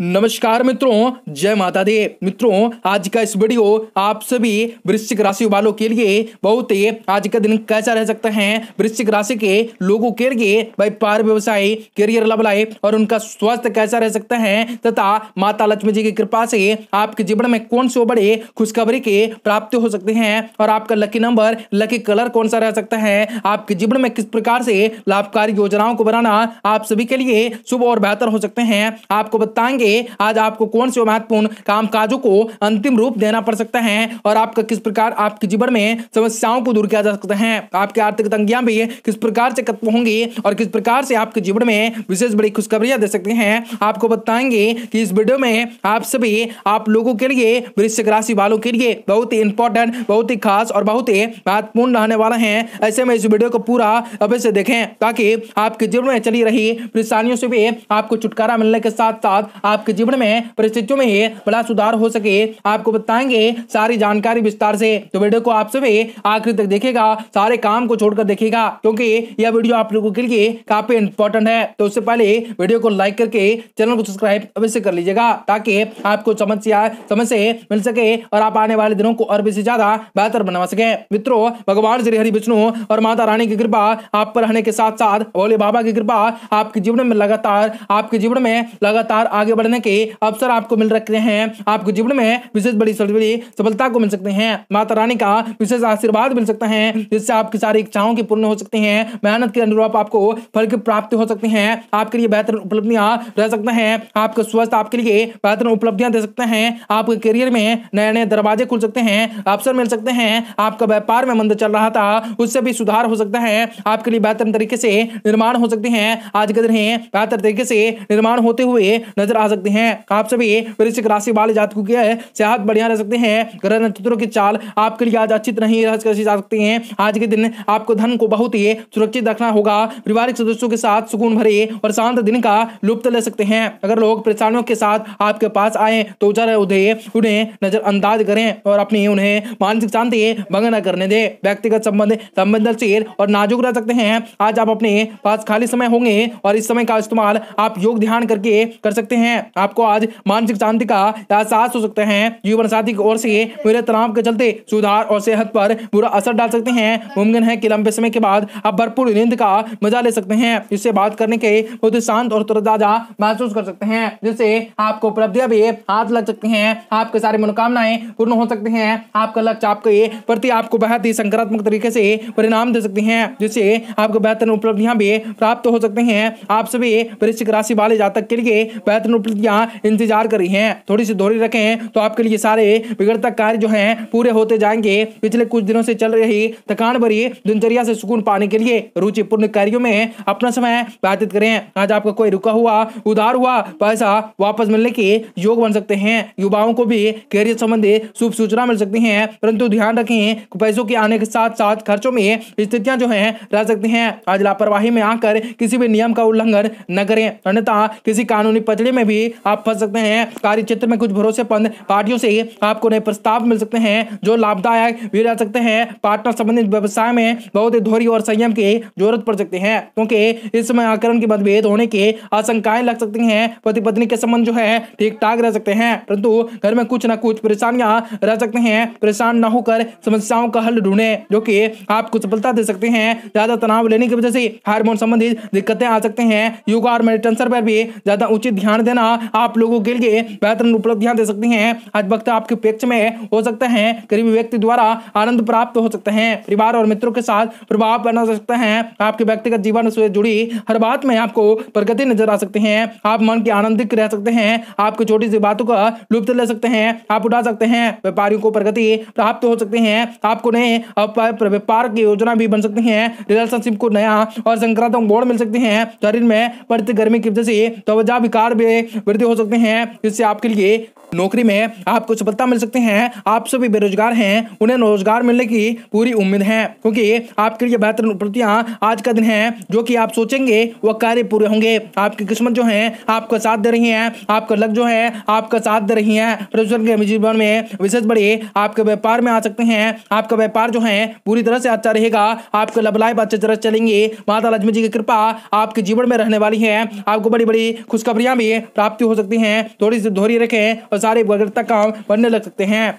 नमस्कार मित्रों जय माता दी मित्रों आज का इस वीडियो आप सभी वृश्चिक राशि वालों के लिए बहुत ही आज का दिन कैसा रह सकता है वृश्चिक राशि के लोगों के लिए व्यापार व्यवसाय करियर लाभ लाइफ और उनका स्वास्थ्य कैसा रह सकता है तथा माता लक्ष्मी जी की कृपा से आपके जीवन में कौन से बड़े खुशखबरी के प्राप्त हो सकते हैं और आपका लकी नंबर लकी कलर कौन सा रह सकता है आपके जीवन में किस प्रकार से लाभकारी योजनाओं को बनाना आप सभी के लिए शुभ और बेहतर हो सकते हैं आपको बताएंगे लिए आज आपको कौन से महत्वपूर्ण कामकाजों को अंतिम रूप देना पड़ सकता है और आपका किस प्रकार आपके जीवन में समस्याओं को दूर किया जा सकता है आपके आर्थिक तंगियां भी किस प्रकार से खत्म होंगी और किस प्रकार से आपके जीवन में विशेष बड़ी खुशखबरियां दे सकते हैं आपको बताएंगे कि इस वीडियो में आप सभी आप लोगों के लिए वृश्चिक राशि वालों के लिए बहुत ही इंपॉर्टेंट बहुत ही खास और बहुत ही महत्वपूर्ण रहने वाला है ऐसे में इस वीडियो को पूरा अवश्य देखें ताकि आपके जीवन में चली रही परेशानियों से भी आपको छुटकारा मिलने के साथ साथ आप आपके जीवन में परिस्थितियों में बड़ा सुधार हो सके आपको बताएंगे सारी जानकारी विस्तार से तो वीडियो को आप सभी आखिर तक देखेगा सारे काम को छोड़कर देखेगा क्योंकि यह वीडियो आप लोगों के लिए काफी इंपॉर्टेंट है तो उससे पहले वीडियो को लाइक करके चैनल को सब्सक्राइब अवश्य कर लीजिएगा ताकि आपको समस्या समझ से मिल सके और आप आने वाले दिनों को और भी ज्यादा बेहतर बनवा सके मित्रों भगवान श्री हरि विष्णु और माता रानी की कृपा आप पर रहने के साथ साथ भोले बाबा की कृपा आपके जीवन में लगातार आपके जीवन में लगातार आगे बढ़ करने के अवसर आपको मिल रखे हैं आपको जीवन में विशेष बड़ी बड़ी सफलता को मिल सकते हैं माता रानी का विशेष आशीर्वाद मिल सकता है जिससे आपकी सारी इच्छाओं की पूर्ण हो सकती है मेहनत के अनुरूप आपको फल की प्राप्ति हो सकती है आपके लिए बेहतर उपलब्धियां रह सकते हैं आपका स्वस्थ आपके लिए बेहतर उपलब्धियां दे सकते हैं आपके करियर में नए नए दरवाजे खुल सकते हैं अवसर मिल सकते हैं आपका व्यापार में मंद चल रहा था उससे भी सुधार हो सकता है आपके लिए बेहतर तरीके से निर्माण हो सकते हैं आज के दिन बेहतर तरीके से निर्माण होते हुए नजर आ सकते सकते हैं आप सभी वृश्चिक राशि वाले जातकों के सेहत बढ़िया रह सकते हैं ग्रह नक्षत्रों की चाल आपके लिए आज अच्छी नहीं रह जा सकते आज के दिन आपको धन को बहुत ही सुरक्षित रखना होगा पारिवारिक सदस्यों के साथ सुकून भरे और शांत दिन का लुप्त ले सकते हैं अगर लोग परेशानियों के साथ आपके पास आए तो जरा उन्हें उन्हें नजरअंदाज करें और अपनी उन्हें मानसिक शांति भंग न करने दे व्यक्तिगत संबंध संवेदनशील और नाजुक रह सकते हैं आज आप अपने पास खाली समय होंगे और इस समय का इस्तेमाल आप योग ध्यान करके कर सकते हैं आपको आज मानसिक शांति का एहसास हो सकता है जीवन साथी की ओर से मेरे तनाव के चलते सुधार और सेहत पर बुरा असर डाल सकते हैं मुमकिन है की लंबे समय के बाद आप भरपूर नींद का मजा ले सकते हैं इससे बात करने के बहुत ही शांत और तरजाजा महसूस कर सकते हैं जिससे आपको उपलब्धियां भी हाथ लग सकते हैं आपके सारी मनोकामनाएं पूर्ण हो सकते हैं आपका लक्ष्य आपके प्रति आपको बेहद ही सकारात्मक तरीके से परिणाम दे सकते हैं जिससे आपको बेहतर उपलब्धियां भी प्राप्त हो सकते हैं आप सभी वृश्चिक राशि वाले जातक के लिए बेहतर यहाँ इंतजार कर रही हैं थोड़ी सी रखे हैं तो आपके लिए सारे बिगड़ता कार्य जो हैं पूरे होते जाएंगे पिछले कुछ दिनों से चल रही थकान भरी दिनचर्या से सुकून पाने के लिए रुचिपूर्ण कार्यों में अपना समय व्यतीत करें आज आपका कोई रुका हुआ उधार हुआ पैसा वापस मिलने के योग बन सकते हैं युवाओं को भी कैरियर संबंधी शुभ सूचना मिल सकती है परंतु ध्यान रखें पैसों के आने के साथ साथ खर्चों में स्थितियां जो है रह सकती है आज लापरवाही में आकर किसी भी नियम का उल्लंघन न करें अन्यथा किसी कानूनी पचड़े में भी भी आप फंस सकते हैं कार्य क्षेत्र में कुछ भरोसेमंद पार्टियों से आपको नए प्रस्ताव मिल सकते हैं जो लाभदायक भी रह सकते हैं पार्टनर संबंधित व्यवसाय में बहुत ही धोरी और संयम की जरूरत पड़ सकती है क्योंकि इस समय आकरण के मतभेद होने की आशंकाएं लग सकती हैं पति पत्नी के संबंध जो है ठीक ठाक रह सकते हैं परंतु घर में कुछ ना कुछ परेशानियां रह सकते हैं परेशान न होकर समस्याओं का हल ढूंढे जो कि आपको सफलता दे सकते हैं ज्यादा तनाव लेने की वजह से हार्मोन संबंधित दिक्कतें आ सकते हैं युवा और मेरे पर भी ज्यादा उचित ध्यान देना यहाँ आप लोगों के लिए बेहतर उपलब्धियां दे सकती हैं आज वक्त आपके पेक्ष में हो सकते हैं गरीबी व्यक्ति द्वारा आनंद प्राप्त हो सकते हैं परिवार और मित्रों के साथ प्रभाव बना सकते हैं आपके व्यक्तिगत जीवन से जुड़ी हर बात में आपको प्रगति नजर आ सकती है आप मन के आनंदित रह सकते हैं आपको छोटी सी बातों का लुप्त ले सकते हैं आप उठा सकते हैं व्यापारियों को प्रगति प्राप्त हो सकती है आपको नए व्यापार की योजना भी बन सकती है रिलेशनशिप को नया और संक्रात्मक बोर्ड मिल सकते हैं शरीर में बढ़ती गर्मी की वजह से तो विकार भी वृद्धि हो सकते हैं जिससे आपके लिए नौकरी में आपको सफलता मिल सकते हैं आप सभी बेरोजगार हैं उन्हें रोजगार मिलने की पूरी उम्मीद है क्योंकि आपके लिए बेहतर उपलब्धियाँ आज का दिन है जो कि आप सोचेंगे वह कार्य पूरे होंगे आपकी किस्मत जो है आपका साथ दे रही है आपका लक जो है आपका साथ दे रही है प्रदूषण के जीवन में विशेष बड़े आपके व्यापार में आ सकते हैं आपका व्यापार जो है पूरी तरह से अच्छा रहेगा आपके लबलाइफ अच्छे तरह चलेंगे माता लक्ष्मी जी की कृपा आपके जीवन में रहने वाली है आपको बड़ी बड़ी खुशखबरियां भी प्राप्त प्राप्ति हो सकती है थोड़ी सी धोरी रखें और सारे बगरता काम बनने लग सकते हैं